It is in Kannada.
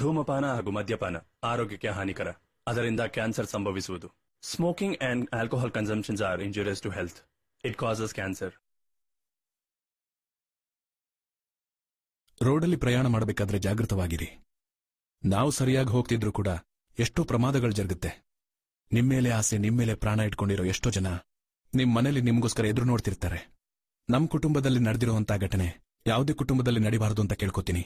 ಧೂಮಪಾನ ಹಾಗೂ ಮದ್ಯಪಾನ ಆರೋಗ್ಯಕ್ಕೆ ಹಾನಿಕರ ಅದರಿಂದ ಕ್ಯಾನ್ಸರ್ ಸಂಭವಿಸುವುದು smoking and alcohol consumptions are injurious to health it causes cancer ರೋಡಲ್ಲಿ ಪ್ರಯಾಣ ಮಾಡಬೇಕಾದ್ರೆ ಜಾಗೃತವಾಗಿರಿ ನಾವು ಸರಿಯಾಗಿ ಹೋಗ್ತಿದ್ರು ಕೂಡ ಎಷ್ಟೋ ಪ್ರಮಾದಗಳು ಜರುಗುತ್ತೆ ನಿಮ್ಮೇಲೆ ಆಸೆ ನಿಮ್ಮೇಲೆ ಪ್ರಾಣ ಇಟ್ಕೊಂಡಿರೋ ಎಷ್ಟೋ ಜನ ನಿಮ್ಮ ಮನೆಯಲ್ಲಿ ನಿಮ್ಗೋಸ್ಕರ ಎದುರು ನೋಡ್ತಿರ್ತಾರೆ ನಮ್ಮ ಕುಟುಂಬದಲ್ಲಿ ನಡೆದಿರುವಂತಹ ಘಟನೆ ಯಾವುದೇ ಕುಟುಂಬದಲ್ಲಿ ನಡಿಬಾರದು ಅಂತ ಕೇಳ್ಕೊತೀನಿ